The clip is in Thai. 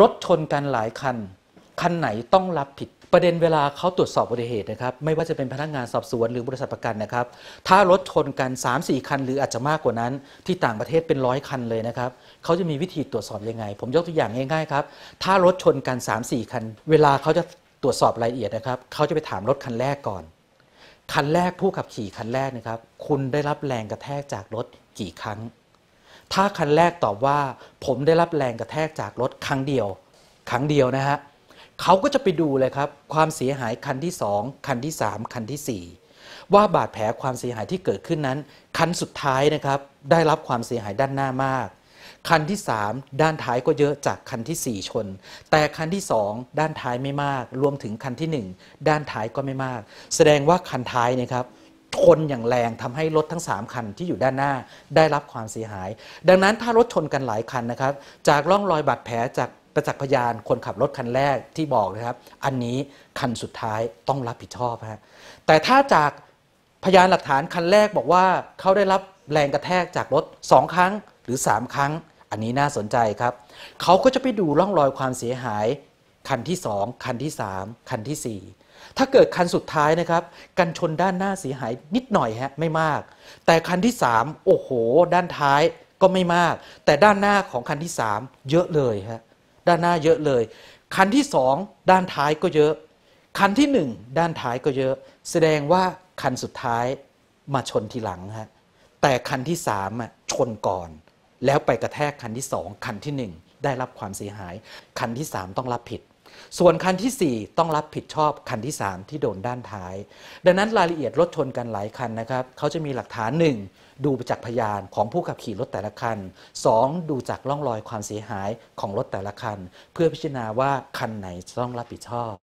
รถชนกันหลายคันคันไหนต้องรับผิดประเด็นเวลาเขาตรวจสอบอุบัติเหตุนะครับ ไม่ว่าจะเป็นพนักงานสอบสวน หรือบริษัทประกันนะครับ ถ้ารถชนกัน3-4คันหรืออาจจะมากกว่านั้น ที่ต่างประเทศเป็นร้อยคันเลยนะครับเขาจะมีวิธีตรวจสอบยังไง ผมยกตัวอย่างง่ายๆครับถ้ารถชนกัน3-4คัน เวลาเขาจะตรวจสอบรายละเอียดนะครับเขาจะไปถามรถคันแรกก่อนคันแรกผู้ขับขี่คันแรกนะครับ คุณได้รับแรงกระแทกจากรถกี่ครั้งถ้าคันแรก ตอบว่าผมได้รับแรงกระแทกจากรถครั้งเดียวครั้งเดียวนะฮะเขาก็จะไปดูเลยครับ ความเสียหายคันที่2คันที่3คันที่4ว่าบาดแผลความเสียหายที่เกิดขึ้นนั้น คันสุดท้ายนะครับ ได้รับความเสียหายด้านหน้ามาก คันที่3ด้านท้ายก็เยอะจากคันที่4ชนแต่คันที่ 2 ด้านท้ายไม่มาก รวมถึงคันที่ 1 ด้านท้ายก็ไม่มาก แสดงว่าคันท้ายนะครับชนอย่างแรงทำให้รถทั้ง 3 คันที่อยู่ด้านหน้าได้รับความเสียหาย ดังนั้นถ้ารถชนกันหลายคันนะครับ จากร่องรอยบาดแผลจากประจักษ์พยานคนขับรถคันแรกที่บอกนะครับ อันนี้คันสุดท้ายต้องรับผิดชอบฮะแต่ถ้าจากพยานหลักฐานคันแรกบอกว่าเขาได้รับแรงกระแทกจากรถ2ครั้งหรือ3ครั้ง อันนี้น่าสนใจครับ เขาก็จะไปดูร่องรอยความเสียหายคันที่สองคันที่สามคันที่สี่ถ้าเกิดคันสุดท้ายนะครับ กันชนด้านหน้าเสียหายนิดหน่อยฮะ ไม่มาก แต่คันที่สามโอ้โห ด้านท้ายก็ไม่มาก แต่ด้านหน้าของคันที่สามเยอะเลยฮะ ด้านหน้าเยอะเลย คันที่สอง ด้านท้ายก็เยอะ คันที่หนึ่งด้านท้ายก็เยอะ แสดงว่าคันสุดท้ายมาชนทีหลังฮะ แต่คันที่สามชนก่อน แล้วไปกระแทกคันที่สองคันที่หนึ่งได้รับความเสียหาย คันที่สามต้องรับผิดส่วนคันที่ 4 ต้องรับผิดชอบคันที่ 3 ที่โดนด้านท้าย ดังนั้นรายละเอียดรถชนกันหลายคันนะครับเขาจะมีหลักฐาน1ดูจากพยานของผู้ขับขี่รถแต่ละคัน2ดูจากร่องรอยความเสียหายของรถแต่ละคัน เพื่อพิจารณาว่าคันไหนจะต้องรับผิดชอบ